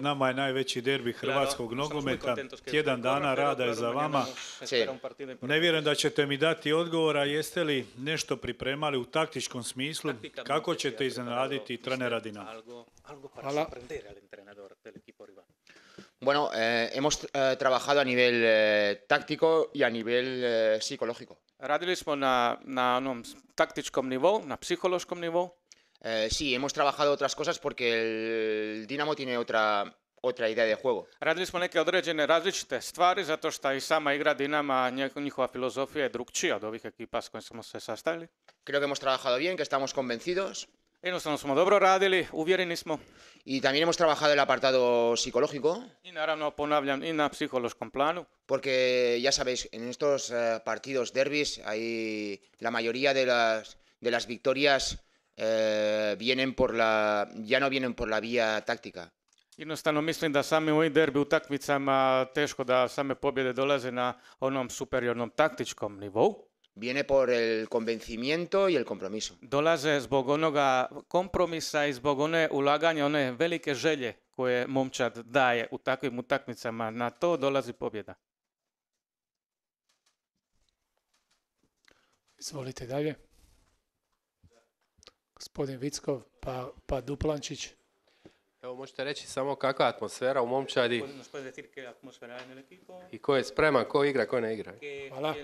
Nama je najveći derbi hrvatskog nogometa. Tjedan dana rada je za vama. Ne vjerujem da ćete mi dati odgovora. Jeste li nešto pripremali u taktičkom smislu? Kako ćete iznenaditi trenera Hvala. Bueno, eh, hemos eh, trabajado a nivel eh, táctico y a nivel eh, psicológico. Radili smo na, na onom taktičkom nivou, na psihološkom nivou. Eh, sí, hemos trabajado otras cosas porque el Dinamo tiene otra, otra idea de juego. Radili smo neke određene različite stvari, zato što i sama igra Dinama, njihova filozofija je drugčija od ovih ekipa s kojima smo se sastavili. Creo que hemos trabajado bien, que estamos convencidos. Jednostavno smo dobro radili, uvjereni smo. Y también hemos trabajado el apartado psicológico. I naravno ponavljam i na psihološkom planu. Porque ya sabéis, en estos eh, partidos derbis hay la mayoría de las, de las victorias eh, vienen por la, ya no vienen por la vía taktika. Jednostavno mislim da sami u ovim derbi utakmicama teško da same pobjede dolaze na onom superiornom taktičkom nivou. Viene por el convencimiento y el compromiso. Dolaze zbog onoga kompromisa i zbog one ulaganja, one velike želje koje momčad daje u takvim utakmicama. Na to dolazi pobjeda. Izvolite dalje gospodin Vickov, pa, pa Duplančić. Evo možete reći samo kakva atmosfera u momčadi i ko je spreman, ko igra, ko ne igra. Hvala.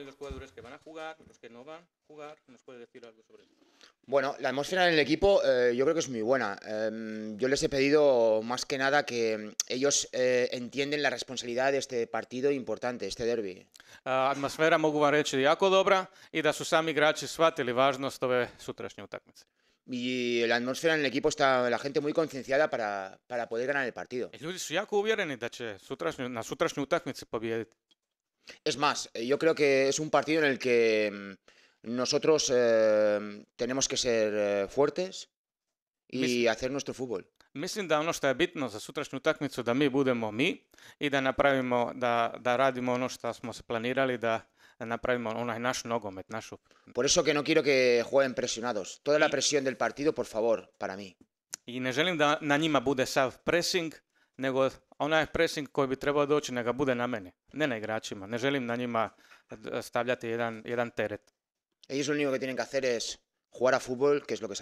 Bueno, la atmósfera en el equipo eh, yo creo que es muy buena. Eh, yo les he pedido más que nada que ellos eh, entienden la responsabilidad de este partido importante, este derbi. Eh, atmosfera mogu vam reći jako dobra i da su sami igrači shvatili važnost ove sutrašnje utakmice. y la atmósfera en el equipo está la gente muy concienciada para, para poder ganar el partido. Es más, eh, yo creo que es un partido en el que mm, nosotros eh, tenemos que ser eh, fuertes y hacer nuestro fútbol. Mislim da ono što je bitno za sutrašnju utakmicu da mi budemo mi i da napravimo, da, da radimo ono što smo se planirali da napravimo onaj naš nogomet, našu. Por eso que no quiero que jueguen presionados. Toda la presión del partido, por favor, para mí. I ne želim da na njima bude sav pressing, nego onaj pressing koji bi trebao doći neka bude na mene, ne na igračima. Ne želim na njima stavljati jedan, jedan teret. Ellos lo único que tienen que hacer es jugar a fútbol, que es lo que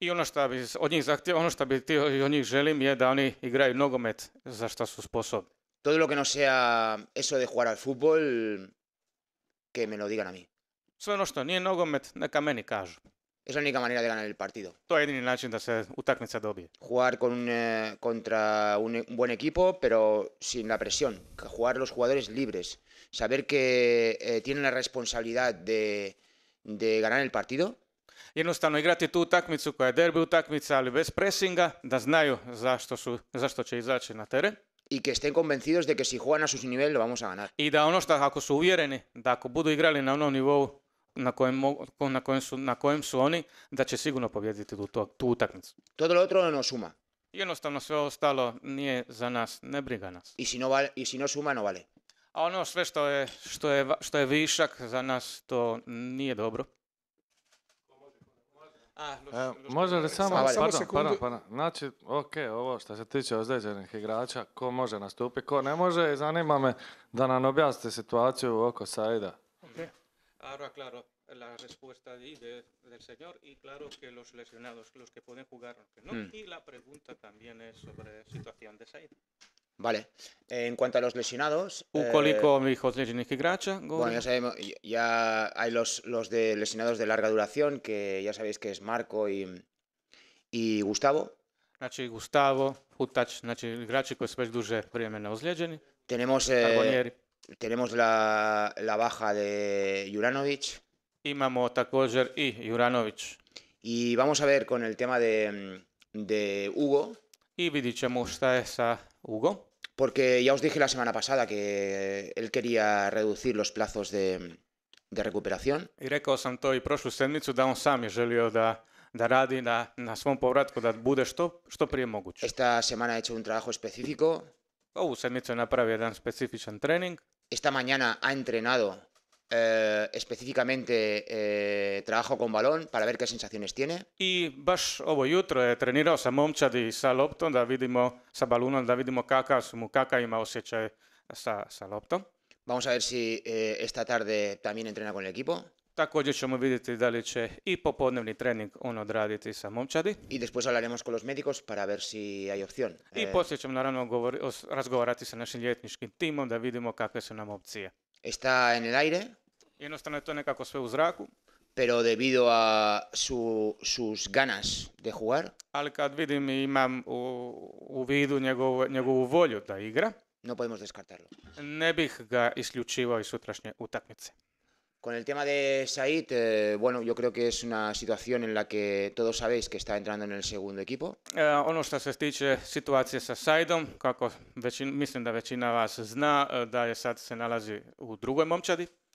I ono što bi od njih zahtjeva, ono što bi ti od njih želim je da oni igraju nogomet za što su sposobni. Todo lo que no sea eso de jugar al fútbol que me lo digan a mí. Sve ono što nije nogomet, neka meni kažu. Es la única manera de ganar el partido. To je jedini način da se utakmica dobije. Jugar con un, eh, contra un, un buen equipo, pero sin la presión. Jugar los jugadores libres. Saber que eh, tienen la responsabilidad de, de ganar el partido. Jednostavno igrati tu utakmicu koja je derbi utakmica, ali bez presinga, da znaju zašto, su, zašto će izaći na teren. i que estén convencidos de que si juegan a su nivel lo vamos a ganar. I da ono što ako su uvjereni da ako budu igrali na onom nivou na kojem, na kojem, su, na kojem su oni, da će sigurno pobijediti tu, tu, tu utakmicu. Todo lo otro no suma. Jednostavno sve ostalo nije za nas, ne briga nas. I si no, i si no suma, no vale. A ono sve što je, što je, što je višak za nas, to nije dobro. E, može li samo, pardon, pardon, pardon, znači, ok, ovo što se tiče ozdeđenih igrača, ko može nastupiti, ko ne može, i zanima me da nam objasnite situaciju oko Saida. Okay. Ahora, claro, la respuesta de, de, del señor y claro que los lesionados, los que pueden jugar, los que no. Mm. Y la pregunta también es sobre situación de Said. Vale. Eh, en cuanto a los lesionados. Ukoliko eh, y Gracha. Bueno, ya sabemos, ya hay los, los de lesionados de larga duración, que ya sabéis que es Marco y, y Gustavo. Znači Gustavo, Hutac, znači igrači koji su već duže vrijeme ozlijeđeni. Tenemos, eh, tenemos la, la baja de Juranovic. Imamo također y Juranović. Y vamos a ver con el tema de, de Hugo. Y vi ćemo está esa Hugo porque ya os dije la semana pasada que él quería reducir los plazos de, de recuperación. I rekao sam to i prošlu sedmicu da on sam je želio da da radi na, na svom povratku da bude što, što prije moguće. Esta semana he hecho un trabajo específico. Ovu sedmicu je napravio jedan specifičan trening. Esta mañana ha entrenado eh, específicamente eh, trabajo con balón para ver qué sensaciones tiene. vas o ovo otro je trenirao sam momčadi sa loptom da vidimo sa balón da vidimo kakav mu kakav ima osjećaj sa, sa loptom. Vamos a ver si eh, esta tarde también entrena con el equipo. Također ćemo vidjeti da li će i popodnevni trening on odraditi sa momčadi. Y después hablaremos con los médicos para ver si hay opción. I eh, poslije ćemo naravno govori, razgovarati sa našim ljetničkim timom da vidimo kakve su nam opcije. Está en el aire, jednostrane to nekako sve u zraku. Pero debido a su, sus ganas de jugar. Ali kad vidim imam u, vidu njegov, njegovu volju da igra. No podemos descartarlo. Ne bih ga isključivao iz sutrašnje utakmice. Con el tema de Said, eh, bueno, yo creo que es una situación en la que todos sabéis que está entrando en el segundo equipo. Eh, ono što se tiče situacije sa Saidom, kako mislim da većina vas zna, eh, da je sad se nalazi u drugoj momčadi.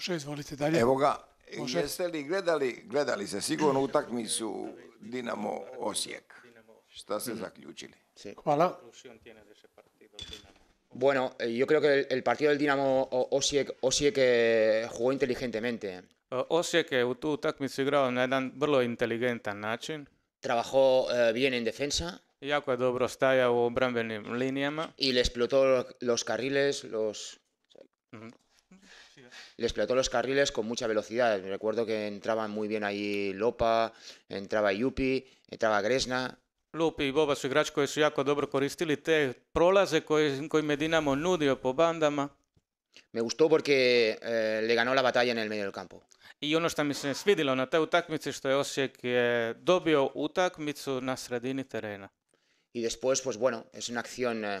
Bože, izvolite dalje. Evo ga, Bože. jeste li gledali, gledali se sigurno utakmicu Dinamo Osijek. Šta se mm. zaključili? Sí. Hvala. Bueno, eh, yo creo que el, partido del Dinamo Osijek, Osijek eh, jugó inteligentemente. Eh, Osijek je u tu utakmicu igrao na jedan vrlo inteligentan način. Trabajó bien en defensa. Jako je dobro stajao u obrambenim linijama. I le explotó los carriles, los... Mm -hmm le explotó los carriles con mucha velocidad. Me Recuerdo que entraban muy bien ahí Lopa, entraba Yupi, entraba Gresna. Lupi i Boba su igrači koji su jako dobro koristili te prolaze koje, kojim Medina Dinamo nudio po bandama. Me gustó porque eh, le ganó la batalla en el medio del campo. I ono što mi se svidilo na te utakmici što je Osijek je dobio utakmicu na sredini terena. Y después, pues bueno, es una acción eh,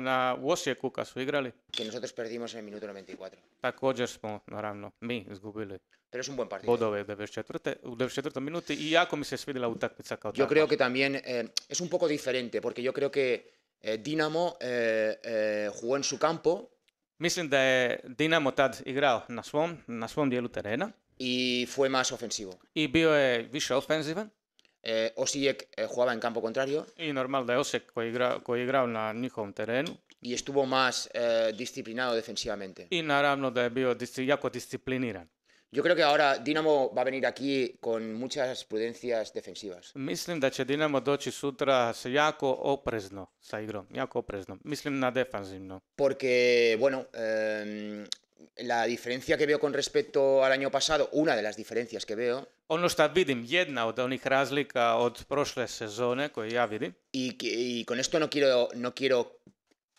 na Włosie Kuka igrali. Que nosotros perdimos en el minuto 94. Također smo, naravno, mi izgubili. Pero es un buen partido. Bodove u 94. U 94 minuti i jako mi se svidjela utakmica kao Yo creo que también eh, es un poco diferente porque yo creo que eh, Dinamo eh, eh jugó en su campo. Mislim da je Dinamo tad igrao na svom, na svom dijelu terena. Y fue más ofensivo. I bio je eh, više ofenzivan eh, Osijek eh, jugaba en campo contrario. Y normal de Osijek, koji en na mismo terreno y estuvo más eh, disciplinado defensivamente. Y naravno da je bio jako discipliniran. Yo creo que ahora Dinamo va a venir aquí con muchas prudencias defensivas. Mislim da će Dinamo doći sutra jako oprezno sa igrom, jako oprezno. Mislim na defanzivno. Porque, bueno, eh, la diferencia que veo con respecto al año pasado, una de las diferencias que veo... Ono što vidim, jedna od onih razlika od prošle sezone koje ja vidim. I, i con esto no quiero, no quiero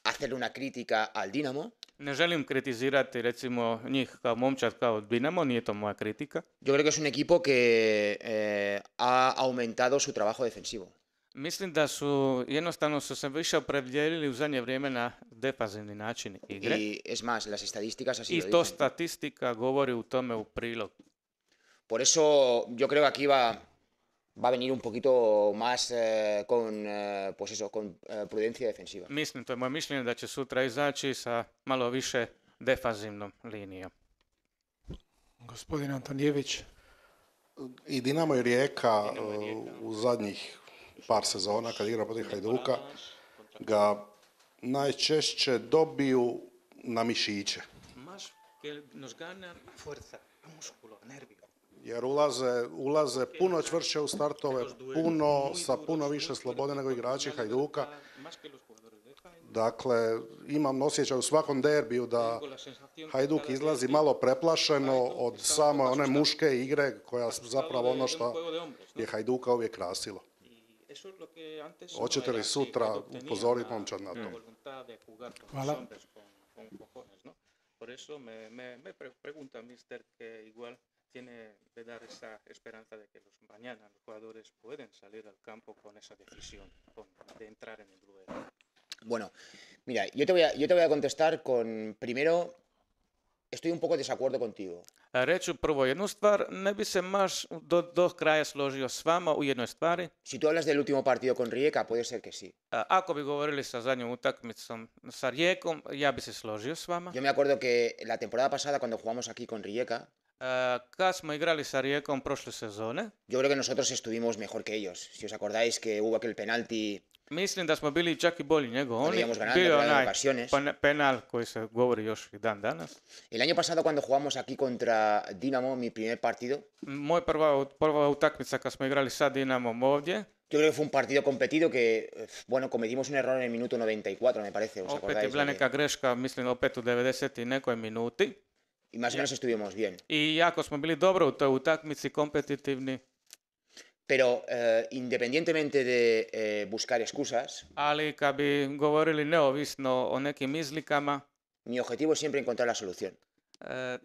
hacerle una crítica al Dinamo. Ne želim kritizirati recimo njih kao momčad kao Dinamo, nije to moja kritika. Yo creo que es un equipo que eh, ha aumentado su trabajo defensivo. Mislim da su, jednostavno su se više opredijelili u zadnje vrijeme na defazivni način igre. I, es más, las estadísticas así I to statistika govori u tome u prilog. Por eso yo creo que aquí va, va a venir un poquito más eh, con, eh, pues eso, con eh, prudencia defensiva. Mislim, to je moje mišljenje da će sutra izaći sa malo više defazivnom linijom. Gospodin Antonijević. I Dinamo Dinamo i Rijeka. u zadnjih par sezona kad igra protiv Hajduka ga najčešće dobiju na mišiće. Jer ulaze, ulaze puno čvršće u startove, puno, sa puno više slobode nego igrači Hajduka. Dakle, imam osjećaj u svakom derbiju da Hajduk izlazi malo preplašeno od samo one muške igre koja zapravo ono što je Hajduka uvijek krasilo. que antes sutra upozoriti pues con cojones, ¿no? Por eso me, me, pregunta, mister, que igual tiene de dar esa esperanza de que los, mañana los jugadores pueden salir al campo con esa decisión de entrar en el duelo. Bueno, mira, yo te voy a, yo te voy a contestar con, primero, estoy un poco desacuerdo contigo reći prvo jednu stvar, ne bi se maš do, do kraja složio s vama u jednoj stvari. Si tu hablas del último partido con Rijeka, puede ser que sí. A, ako bi govorili sa zadnjom utakmicom sa Rijekom, ja bi se složio s vama. Yo me acuerdo que la temporada pasada cuando jugamos aquí con Rijeka, Acá smo igrali sa Rijekom prošle sezone. Yo creo que nosotros estuvimos mejor que ellos. Si os acordáis que hubo aquel penalti Mislim da smo bili čak i bolji nego oni. Íbamos ganando, Bio ocasiones. penal koji se govori još i dan danas. El año pasado cuando jugamos aquí contra Dinamo, mi primer partido. Moj prva, prva utakmica kad smo igrali sa Dinamom ovdje. Yo creo que fue un partido competido que, bueno, cometimos un error en el minuto 94, me parece. ¿os opet acordáis? je bila neka greška, mislim, opet u 90 i nekoj minuti. I más o menos estuvimos bien. I jako smo bili dobro u toj utakmici, kompetitivni. Pero eh, independientemente de eh, buscar excusas, ali kad bi govorili neovisno o nekim izlikama, mi objetivo es siempre encontrar la solución. eh,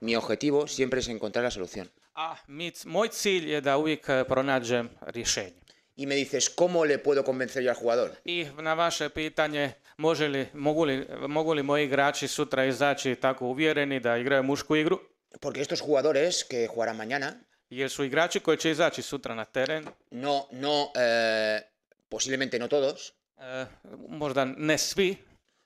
Mi objetivo siempre es encontrar la solución. Ah, mi, moj cilj je da uvijek eh, pronađem rješenje. Y me dices, ¿cómo le puedo convencer yo al jugador? I na vaše pitanje može li, mogu, li, mogu li moji igrači sutra izaći tako uvjereni da igraju mušku igru? Porque estos jugadores que jugarán mañana el su igrači koji će izaći sutra na teren? No, no, eh, posiblemente no todos. Eh, možda ne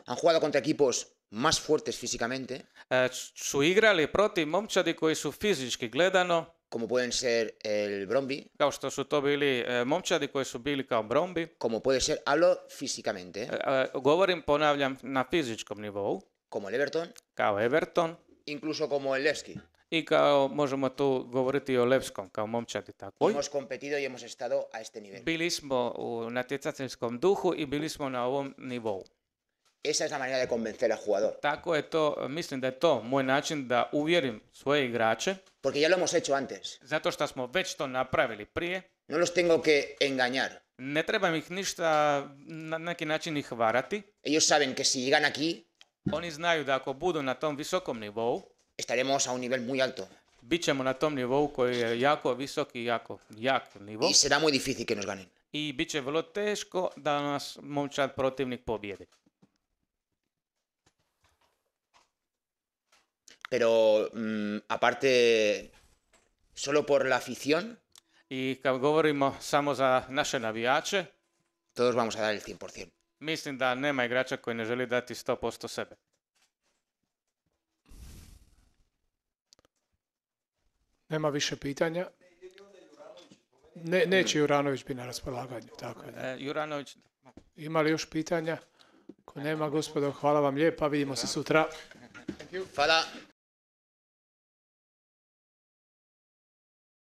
Han jugado contra equipos más fuertes físicamente. Eh, su proti protiv momčadi koji su fizički gledano como pueden ser el Bromby. Kao što su to bili eh, momcha momčadi koji su bili kao Bromby. Como puede ser, hablo físicamente. E, eh, eh, govorim, ponavljam, na fizičkom nivou. Como el Everton. Kao Everton. Incluso como el Levski. i kao možemo tu govoriti o lepskom kao momčad i tako. Hemos competido y hemos estado a este nivel. Bili smo u natjecateljskom duhu i bili smo na ovom nivou. Esa es la manera de convencer al jugador. Tako je to, mislim da je to moj način da uvjerim svoje igrače. Porque ya lo hemos hecho antes. Zato što smo već to napravili prije. No los tengo que engañar. Ne trebam ih ništa na neki način ih varati. Ellos saben que si llegan aquí, oni znaju da ako budu na tom visokom nivou, estaremos a un nivel muy alto. Bićemo na tom nivou koji je jako visok i jako jak nivo. I será muy difícil que nos ganen. I bit će vrlo teško da nas momčad protivnik pobjedi. Pero mm, aparte solo por la afición i kad govorimo samo za naše navijače, todos vamos a dar el 100%. Mislim da nema igrača koji ne želi dati 100% sebe. Nema više pitanja. Ne, neće Juranović biti na raspolaganju. Tako e, da. Juranović. Ima li još pitanja? Ako nema, gospodo, hvala vam lijepa. Vidimo se sutra. Hvala.